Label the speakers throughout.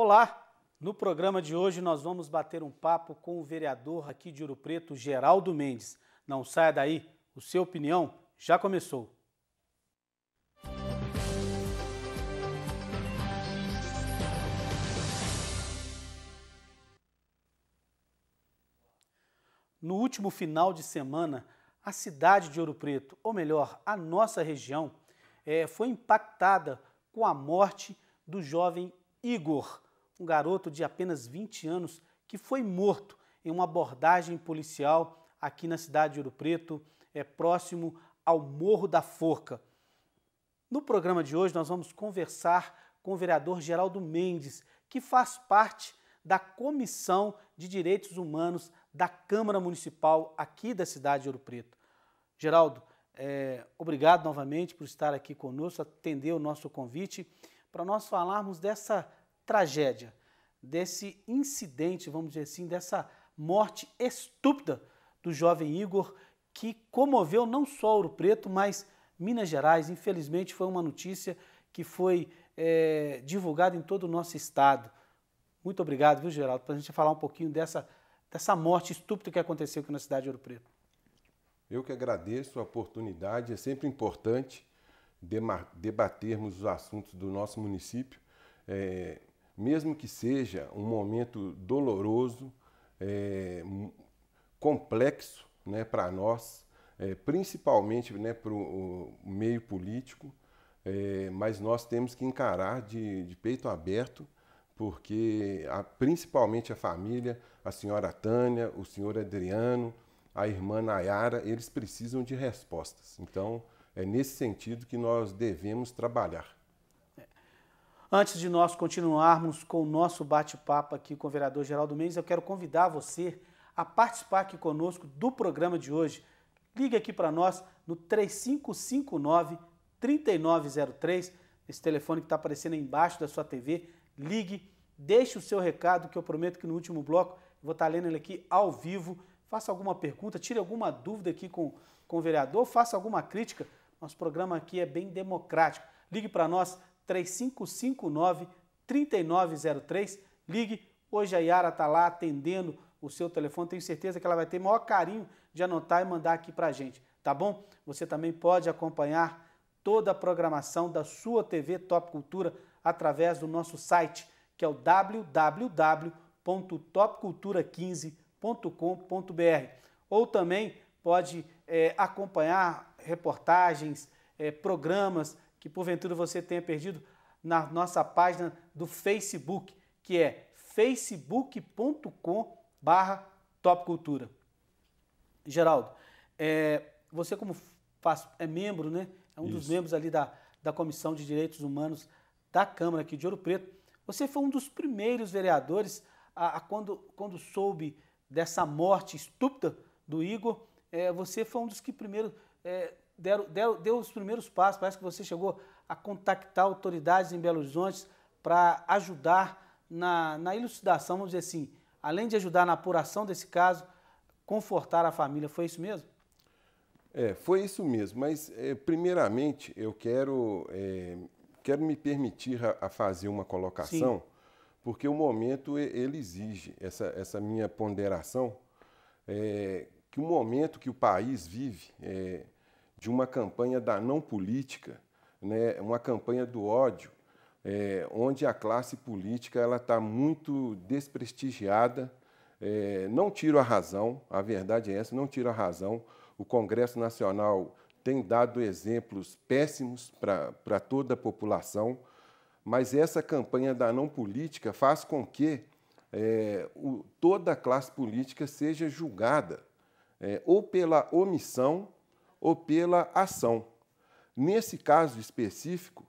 Speaker 1: Olá! No programa de hoje nós vamos bater um papo com o vereador aqui de Ouro Preto, Geraldo Mendes. Não saia daí, o seu opinião já começou. No último final de semana, a cidade de Ouro Preto, ou melhor, a nossa região, eh, foi impactada com a morte do jovem Igor um garoto de apenas 20 anos que foi morto em uma abordagem policial aqui na cidade de Ouro Preto, é próximo ao Morro da Forca. No programa de hoje nós vamos conversar com o vereador Geraldo Mendes, que faz parte da Comissão de Direitos Humanos da Câmara Municipal aqui da cidade de Ouro Preto. Geraldo, é, obrigado novamente por estar aqui conosco, atender o nosso convite, para nós falarmos dessa tragédia, desse incidente, vamos dizer assim, dessa morte estúpida do jovem Igor, que comoveu não só Ouro Preto, mas Minas Gerais. Infelizmente, foi uma notícia que foi é, divulgada em todo o nosso estado. Muito obrigado, viu, Geraldo, para a gente falar um pouquinho dessa, dessa morte estúpida que aconteceu aqui na cidade de Ouro Preto.
Speaker 2: Eu que agradeço a oportunidade, é sempre importante debatermos os assuntos do nosso município. É, mesmo que seja um momento doloroso, é, complexo né, para nós, é, principalmente né, para o meio político, é, mas nós temos que encarar de, de peito aberto, porque a, principalmente a família, a senhora Tânia, o senhor Adriano, a irmã Nayara, eles precisam de respostas. Então, é nesse sentido que nós devemos trabalhar.
Speaker 1: Antes de nós continuarmos com o nosso bate-papo aqui com o vereador Geraldo Mendes, eu quero convidar você a participar aqui conosco do programa de hoje. Ligue aqui para nós no 3559 3903, esse telefone que está aparecendo embaixo da sua TV. Ligue, deixe o seu recado, que eu prometo que no último bloco vou estar tá lendo ele aqui ao vivo. Faça alguma pergunta, tire alguma dúvida aqui com, com o vereador, faça alguma crítica. Nosso programa aqui é bem democrático. Ligue para nós 3559 3903. Ligue, hoje a Yara está lá atendendo o seu telefone. Tenho certeza que ela vai ter o maior carinho de anotar e mandar aqui para a gente, tá bom? Você também pode acompanhar toda a programação da sua TV Top Cultura através do nosso site, que é o www.topcultura15.com.br. Ou também pode é, acompanhar reportagens, é, programas que porventura você tenha perdido na nossa página do Facebook, que é facebook.com barra topcultura. Geraldo, é, você como faz, é membro, né? É um Isso. dos membros ali da, da Comissão de Direitos Humanos da Câmara aqui de Ouro Preto. Você foi um dos primeiros vereadores a, a quando, quando soube dessa morte estúpida do Igor, é, você foi um dos que primeiro é, deram, deram, deu os primeiros passos, parece que você chegou a contactar autoridades em Belo Horizonte para ajudar na, na elucidação, vamos dizer assim, além de ajudar na apuração desse caso, confortar a família, foi isso mesmo?
Speaker 2: É, foi isso mesmo, mas é, primeiramente eu quero, é, quero me permitir a, a fazer uma colocação, Sim. porque o momento ele exige essa, essa minha ponderação, é, que o momento que o país vive, é, de uma campanha da não política, né, uma campanha do ódio, é, onde a classe política ela está muito desprestigiada. É, não tiro a razão, a verdade é essa, não tiro a razão. O Congresso Nacional tem dado exemplos péssimos para toda a população, mas essa campanha da não política faz com que é, o, toda a classe política seja julgada é, ou pela omissão ou pela ação. Nesse caso específico,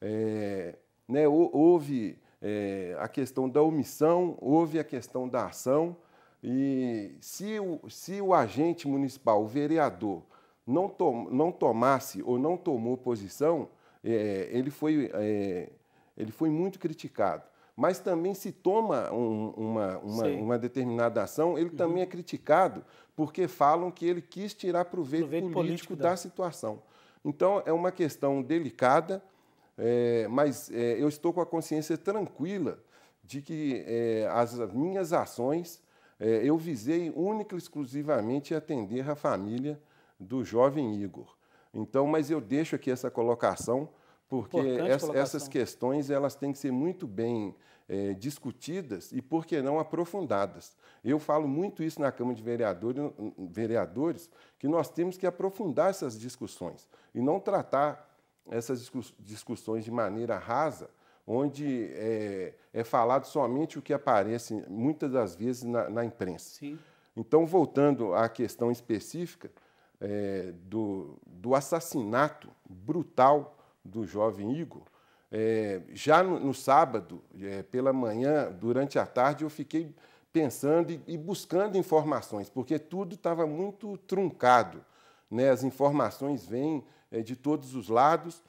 Speaker 2: é, né, houve é, a questão da omissão, houve a questão da ação, e se o, se o agente municipal, o vereador, não, tom, não tomasse ou não tomou posição, é, ele, foi, é, ele foi muito criticado mas também se toma um, uma, uma, uma, determinada ação, ele uhum. também é criticado, porque falam que ele quis tirar proveito, proveito político, da, da situação. Então, é uma questão delicada, é, mas é, eu estou com a consciência tranquila de que é, as minhas ações é, eu visei única e exclusivamente atender a família do jovem Igor. Então, mas eu deixo aqui essa colocação porque essa, essas questões elas têm que ser muito bem é, discutidas e, por que não, aprofundadas. Eu falo muito isso na Câmara de Vereadores, hum, hum, hum, vereadores que nós temos que aprofundar essas discussões e não tratar essas discussões de maneira rasa, onde é, é falado somente o que aparece muitas das vezes na, na imprensa. Sim. Então, voltando à questão específica é, do, do assassinato brutal do jovem Igor, é, já no, no sábado, é, pela manhã, durante a tarde, eu fiquei pensando e, e buscando informações, porque tudo estava muito truncado. Né? As informações vêm é, de todos os lados.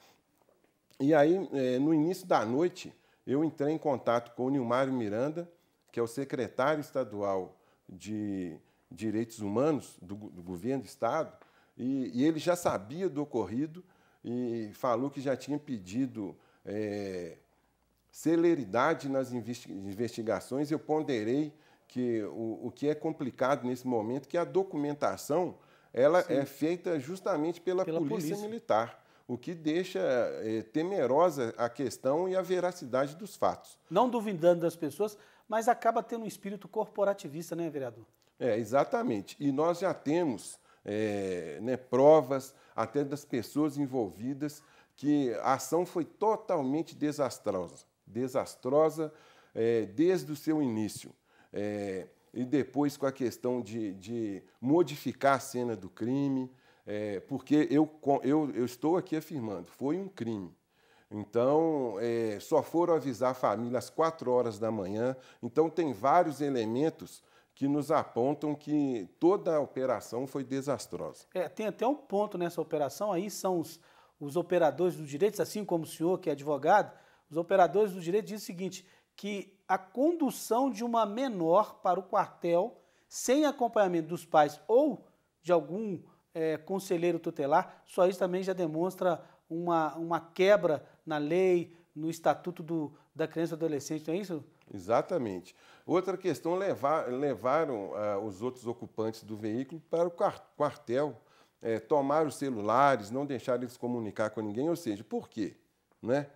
Speaker 2: E aí, é, no início da noite, eu entrei em contato com o Nilmário Miranda, que é o secretário estadual de Direitos Humanos do, do governo do Estado, e, e ele já sabia do ocorrido e falou que já tinha pedido é, celeridade nas investigações. Eu ponderei que o, o que é complicado nesse momento que a documentação ela Sim. é feita justamente pela, pela polícia, polícia, militar, o que deixa é, temerosa a questão e a veracidade dos fatos.
Speaker 1: Não duvidando das pessoas, mas acaba tendo um espírito corporativista, né, vereador?
Speaker 2: É, exatamente. E nós já temos é, né, provas, até das pessoas envolvidas, que a ação foi totalmente desastrosa, desastrosa é, desde o seu início. É, e depois com a questão de, de modificar a cena do crime, é, porque eu, eu, eu, estou aqui afirmando, foi um crime. Então, é, só foram avisar a família às quatro horas da manhã. Então, tem vários elementos que nos apontam que toda a operação foi desastrosa.
Speaker 1: É, tem até um ponto nessa operação, aí são os, os operadores dos direitos, assim como o senhor que é advogado, os operadores dos direitos dizem o seguinte, que a condução de uma menor para o quartel sem acompanhamento dos pais ou de algum é, conselheiro tutelar, só isso também já demonstra uma, uma quebra na lei, no estatuto do, da criança e adolescente, não é isso? Exatamente. Outra questão, levar, levaram uh, os outros
Speaker 2: ocupantes do veículo para o quartel, é, tomar os celulares, não deixar eles comunicar com ninguém. Ou seja, por quê? Né?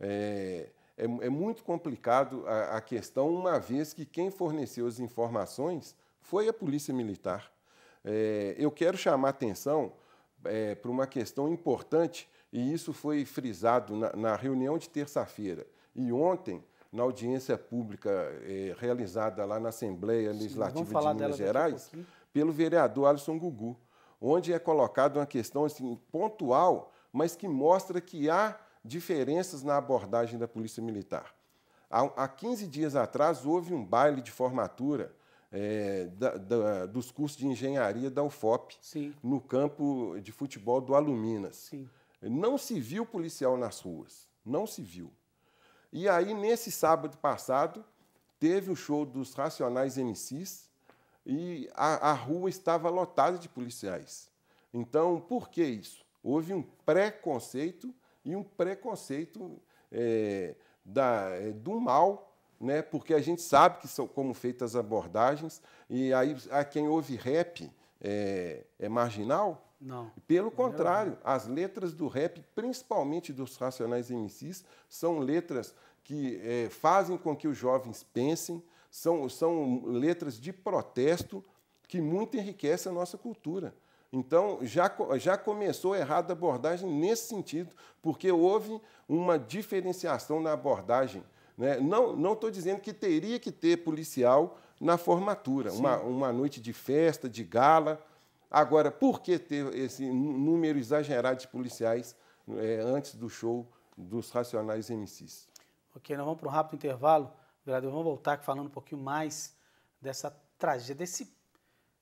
Speaker 2: É, é, é muito complicado a, a, questão, uma vez que quem forneceu as informações foi a Polícia Militar. É, eu quero chamar atenção é, para uma questão importante, e isso foi frisado na, na reunião de terça-feira. E ontem, na audiência pública eh, realizada lá na Assembleia Legislativa Sim, de Minas Gerais, pelo vereador Alisson Gugu, onde é colocada uma questão assim, pontual, mas que mostra que há diferenças na abordagem da Polícia Militar. Há, há 15 dias atrás, houve um baile de formatura é, da, da, dos cursos de engenharia da UFOP, Sim. no campo de futebol do Aluminas. Sim. Não se viu policial nas ruas, não se viu. E aí, nesse sábado passado, teve o show dos Racionais MCs e a, a rua estava lotada de policiais. Então, por que isso? Houve um preconceito e um preconceito é, da, é, do mal, né? porque a gente sabe que são como feitas as abordagens, e aí a quem ouve rap é, é marginal, não. Pelo contrário, as letras do rap, principalmente dos Racionais MCs, são letras que é, fazem com que os jovens pensem, são, são letras de protesto que muito enriquecem a nossa cultura. Então, já, já começou errada a abordagem nesse sentido, porque houve uma diferenciação na abordagem. Né? Não estou dizendo que teria que ter policial na formatura, uma, uma noite de festa, de gala, Agora, por que ter esse número exagerado de policiais é, antes do show dos Racionais MCs?
Speaker 1: Ok, nós vamos para um rápido intervalo. Vereador, vamos voltar aqui falando um pouquinho mais dessa tragédia, desse,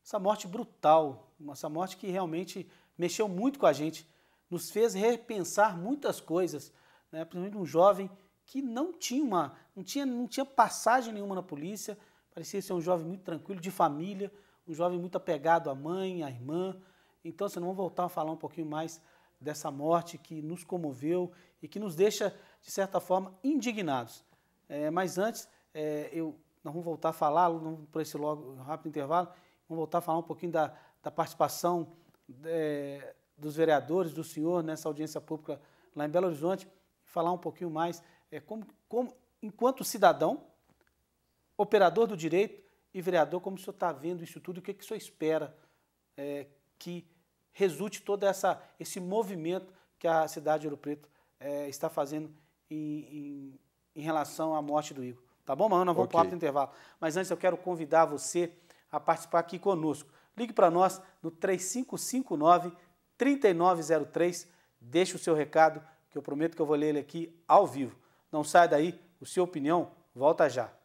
Speaker 1: essa morte brutal, essa morte que realmente mexeu muito com a gente, nos fez repensar muitas coisas, né? principalmente um jovem que não tinha uma, não tinha, não tinha passagem nenhuma na polícia, parecia ser um jovem muito tranquilo, de família, um jovem muito apegado à mãe, à irmã. Então, assim, vamos voltar a falar um pouquinho mais dessa morte que nos comoveu e que nos deixa, de certa forma, indignados. É, mas antes, é, eu, nós vamos voltar a falar, para esse logo, rápido intervalo, vamos voltar a falar um pouquinho da, da participação é, dos vereadores, do senhor, nessa audiência pública lá em Belo Horizonte, falar um pouquinho mais é, como, como, enquanto cidadão, operador do direito, e, vereador, como o senhor está vendo isso tudo, o que, que o senhor espera é, que resulte todo essa, esse movimento que a cidade de Ouro Preto é, está fazendo em, em, em, relação à morte do Igor? Tá bom, Marrona? Vamos okay. para o intervalo. Mas antes eu quero convidar você a participar aqui conosco. Ligue para nós no 3559 3903. Deixe o seu recado, que eu prometo que eu vou ler ele aqui ao vivo. Não sai daí, o seu opinião volta já.